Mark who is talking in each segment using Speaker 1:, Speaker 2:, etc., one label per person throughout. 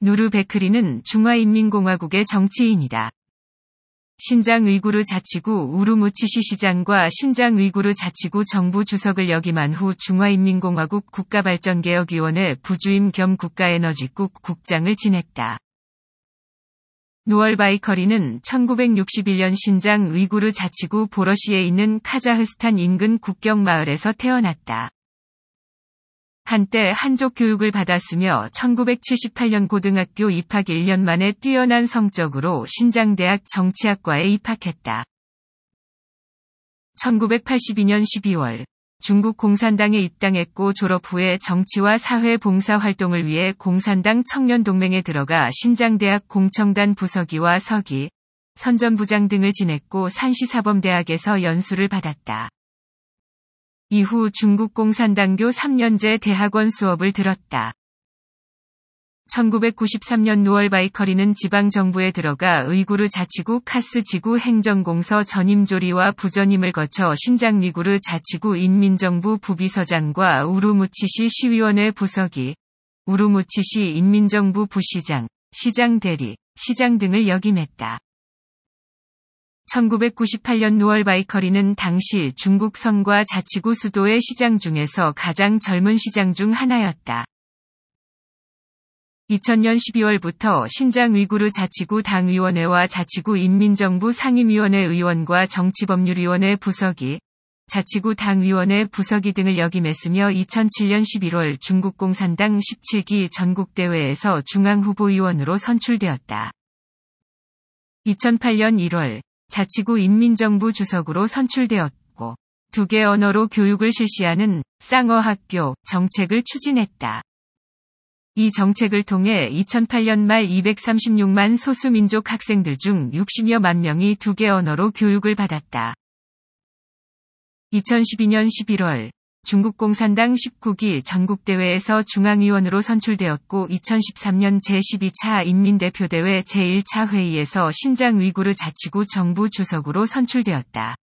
Speaker 1: 누르베크리는 중화인민공화국의 정치인이다. 신장 의구르 자치구 우르무치시 시장과 신장 의구르 자치구 정부 주석을 역임한 후 중화인민공화국 국가발전개혁위원회 부주임 겸 국가에너지국 국장을 지냈다. 노얼 바이커리는 1961년 신장 의구르 자치구 보러시에 있는 카자흐스탄 인근 국경 마을에서 태어났다. 한때 한족 교육을 받았으며 1978년 고등학교 입학 1년 만에 뛰어난 성적으로 신장대학 정치학과에 입학했다. 1982년 12월 중국 공산당에 입당했고 졸업 후에 정치와 사회 봉사 활동을 위해 공산당 청년동맹에 들어가 신장대학 공청단 부서기와 서기, 선전부장 등을 지냈고 산시사범대학에서 연수를 받았다. 이후 중국 공산당교 3년제 대학원 수업을 들었다. 1993년 노월 바이커리는 지방 정부에 들어가 의구르 자치구 카스 지구 행정공서 전임조리와 부전임을 거쳐 신장 리구르 자치구 인민정부 부비서장과 우루무치시 시위원회 부서기, 우루무치시 인민정부 부시장, 시장 대리, 시장 등을 역임했다. 1998년 노월 바이커리는 당시 중국 선과 자치구 수도의 시장 중에서 가장 젊은 시장 중 하나였다. 2000년 12월부터 신장 위구르 자치구 당위원회와 자치구 인민정부 상임위원회 의원과 정치법률위원회 부서기, 자치구 당위원회 부서기 등을 역임했으며 2007년 11월 중국공산당 17기 전국대회에서 중앙후보위원으로 선출되었다. 2008년 1월 자치구 인민정부 주석으로 선출되었고 두 개 언어로 교육을 실시하는 쌍어학교 정책을 추진했다. 이 정책을 통해 2008년 말 236만 소수민족 학생들 중 60여만 명이 두 개 언어로 교육을 받았다. 2012년 11월 중국 공산당 19기 전국대회에서 중앙위원으로 선출되었고 2013년 제12차 인민대표대회 제1차 회의에서 신장 위구르 자치구 정부 주석으로 선출되었다.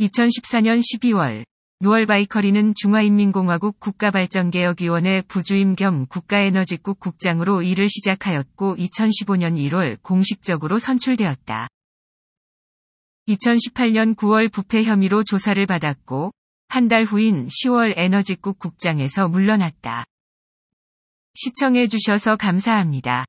Speaker 1: 2014년 12월 노월 바이커리는 중화인민공화국 국가발전개혁위원회 부주임 겸 국가에너지국 국장으로 일을 시작하였고 2015년 1월 공식적으로 선출되었다. 2018년 9월 부패 혐의로 조사를 받았고 한달 후인 10월 에너지국 국장에서 물러났다. 시청해주셔서 감사합니다.